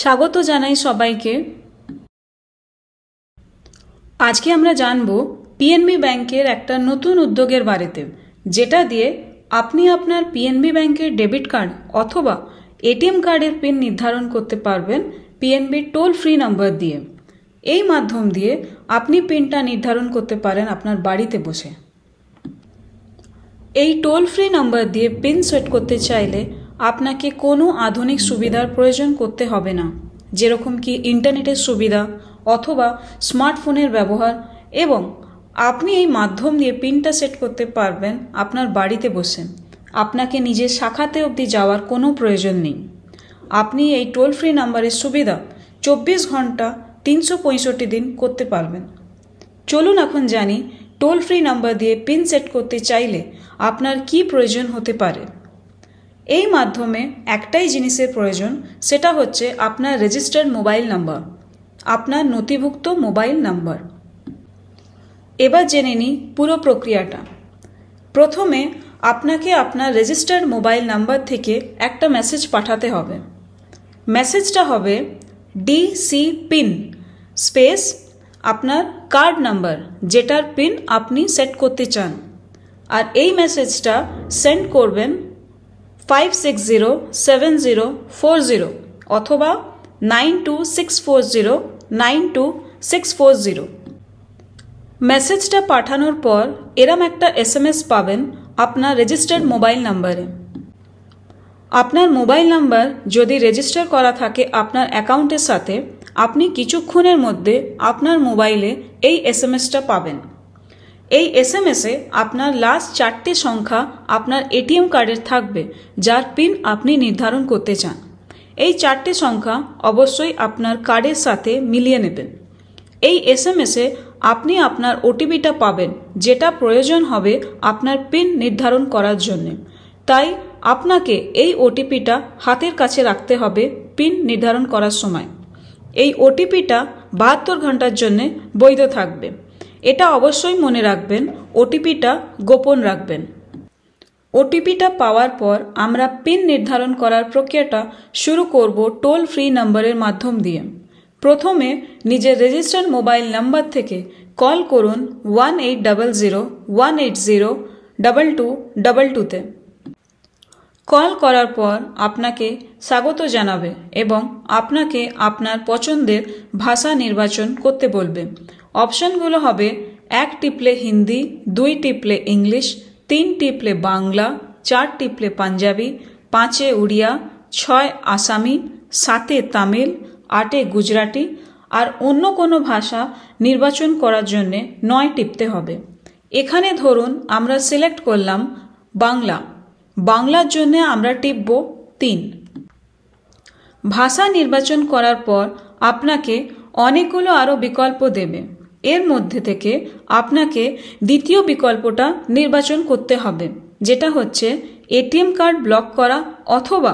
স্বাগত জানাই সবাইকে আজকে আমরা জানব পিএনবি ব্যাংকের একটা নতুন উদ্যোগের বাড়িতে যেটা দিয়ে আপনি আপনার পিএনবি ব্যাংকের ডেবিট কার্ড অথবা এটিএম কার্ডের পিন নির্ধারণ করতে পারবেন পিএনবি টোল ফ্রি নাম্বার দিয়ে এই মাধ্যম দিয়ে আপনি পিনটা নির্ধারণ করতে পারেন আপনার বাড়িতে বসে এই টোল ফ্রি নাম্বার দিয়ে পিন সেট করতে চাইলে আপনাকে কোনো আধুনিক সুবিধার প্রয়োজন করতে হবে না যেরকম কি ইন্টারনেটের সুবিধা অথবা স্মার্টফোনের ব্যবহার এবং আপনি এই মাধ্যম দিয়ে পিনটা সেট করতে পারবেন আপনার বাড়িতে বসে আপনাকে নিজের শাখাতে অবধি যাওয়ার কোনো প্রয়োজন নেই আপনি এই টোল ফ্রি নাম্বারের সুবিধা চব্বিশ ঘন্টা তিনশো পঁয়ষট্টি দিন করতে পারবেন চলুন এখন জানি টোল ফ্রি নাম্বার দিয়ে পিন সেট করতে চাইলে আপনার কি প্রয়োজন হতে পারে এই মাধ্যমে একটাই জিনিসের প্রয়োজন সেটা হচ্ছে আপনার রেজিস্টার্ড মোবাইল নাম্বার আপনার নথিভুক্ত মোবাইল নাম্বার এবার জেনে নিই পুরো প্রক্রিয়াটা প্রথমে আপনাকে আপনার রেজিস্টার্ড মোবাইল নাম্বার থেকে একটা মেসেজ পাঠাতে হবে মেসেজটা হবে ডিসি পিন স্পেস আপনার কার্ড নাম্বার যেটার পিন আপনি সেট করতে চান আর এই মেসেজটা সেন্ড করবেন five six zero seven zero four zero অথবা nine two six four zero nine two six four zero মেসেজটা পাঠানোর পর এরম একটা এসএমএস পাবেন আপনার রেজিস্টার্ড মোবাইল নাম্বারে আপনার মোবাইল নাম্বার যদি রেজিস্টার করা থাকে আপনার অ্যাকাউন্টের সাথে আপনি কিছুক্ষণের মধ্যে আপনার মোবাইলে এই এসএমএসটা পাবেন এই এস এম এসে আপনার লাস্ট চারটে সংখ্যা আপনার এটিএম কার্ডের থাকবে যার পিন আপনি নির্ধারণ করতে চান এই চারটে সংখ্যা অবশ্যই আপনার কার্ডের সাথে মিলিয়ে নেবেন এই এস এম এসে আপনি আপনার ওটিপিটা পাবেন যেটা প্রয়োজন হবে আপনার পিন নির্ধারণ করার জন্য তাই আপনাকে এই ওটিপিটা হাতের কাছে রাখতে হবে পিন নির্ধারণ করার সময় এই ওটিপিটা বাহাত্তর ঘন্টার জন্যে বৈধ থাকবে এটা অবশ্যই মনে রাখবেন ওটিপিটা গোপন রাখবেন ওটিপিটা পাওয়ার পর আমরা পিন নির্ধারণ করার প্রক্রিয়াটা শুরু করব টোল ফ্রি নম্বরের মাধ্যম দিয়ে প্রথমে নিজের রেজিস্টার্ড মোবাইল নাম্বার থেকে কল করুন one eight double zero one eight zero double two double টুতে কল করার পর আপনাকে স্বাগত জানাবে এবং আপনাকে আপনার পছন্দের ভাষা নির্বাচন করতে বলবে অপশনগুলো হবে এক টিপলে হিন্দি দুই টিপলে ইংলিশ তিন টিপলে বাংলা চার টিপলে পাঞ্জাবি পাঁচে উড়িয়া ছয় আসামি সাতে তামিল আটে গুজরাটি আর অন্য কোনো ভাষা নির্বাচন করার জন্যে নয় টিপতে হবে এখানে ধরুন আমরা সিলেক্ট করলাম বাংলা বাংলার জন্যে আমরা টিপব তিন ভাষা নির্বাচন করার পর আপনাকে অনেকগুলো আরও বিকল্প দেবে এর মধ্যে থেকে আপনাকে দ্বিতীয় বিকল্পটা নির্বাচন করতে হবে যেটা হচ্ছে এটিএম কার্ড ব্লক করা অথবা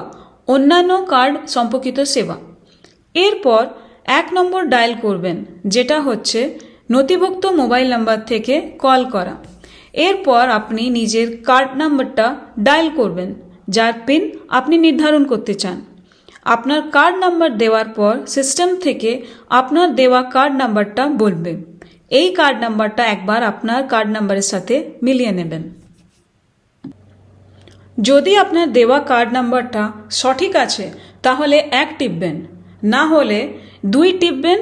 অন্যান্য কার্ড সম্পর্কিত সেবা এরপর এক নম্বর ডায়াল করবেন যেটা হচ্ছে নথিভুক্ত মোবাইল নাম্বার থেকে কল করা এরপর আপনি নিজের কার্ড নাম্বারটা ডায়াল করবেন যার পিন আপনি নির্ধারণ করতে চান আপনার কার্ড নাম্বার দেওয়ার পর সিস্টেম থেকে আপনার দেওয়া কার্ড নাম্বারটা বলবে এই কার্ড নাম্বারটা একবার আপনার কার্ড নাম্বারের সাথে মিলিয়ে নেবেন যদি আপনার দেওয়া কার্ড নাম্বারটা সঠিক আছে তাহলে এক টিপবেন না হলে দুই টিপবেন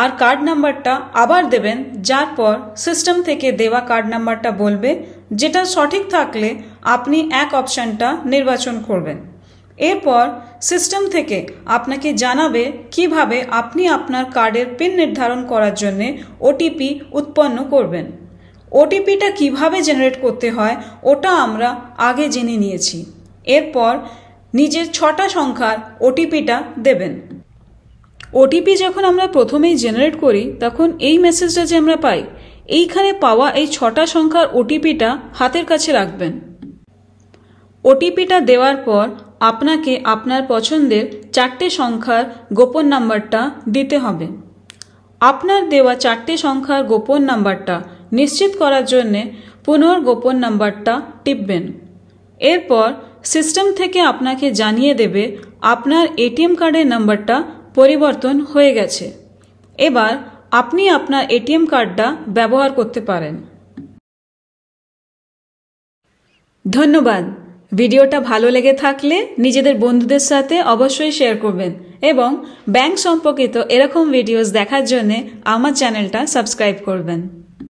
আর কার্ড নাম্বারটা আবার দেবেন যার পর সিস্টেম থেকে দেওয়া কার্ড নাম্বারটা বলবে যেটা সঠিক থাকলে আপনি এক অপশানটা নির্বাচন করবেন এরপর সিস্টেম থেকে আপনাকে জানাবে কিভাবে আপনি আপনার কার্ডের পিন নির্ধারণ করার জন্য ওটিপি উৎপন্ন করবেন ওটিপিটা কিভাবে জেনারেট করতে হয় ওটা আমরা আগে জেনে নিয়েছি এরপর নিজের ছটা সংখ্যার ওটিপিটা দেবেন ওটিপি যখন আমরা প্রথমেই জেনারেট করি তখন এই মেসেজটা যে আমরা পাই এইখানে পাওয়া এই ছটা সংখ্যার ওটিপিটা হাতের কাছে রাখবেন ওটিপিটা দেওয়ার পর আপনাকে আপনার পছন্দের চারটে সংখ্যার গোপন নাম্বারটা দিতে হবে আপনার দেওয়া চারটে সংখ্যার গোপন নাম্বারটা নিশ্চিত করার জন্যে পুনর্গোপন নাম্বারটা টিপবেন এরপর সিস্টেম থেকে আপনাকে জানিয়ে দেবে আপনার এটিএম কার্ডের নাম্বারটা পরিবর্তন হয়ে গেছে এবার আপনি আপনার এটিএম কার্ডটা ব্যবহার করতে পারেন ধন্যবাদ ভিডিওটা ভালো লেগে থাকলে নিজেদের বন্ধুদের সাথে অবশ্যই শেয়ার করবেন এবং ব্যাংক সম্পর্কিত এরকম ভিডিওস দেখার জন্য আমার চ্যানেলটা সাবস্ক্রাইব করবেন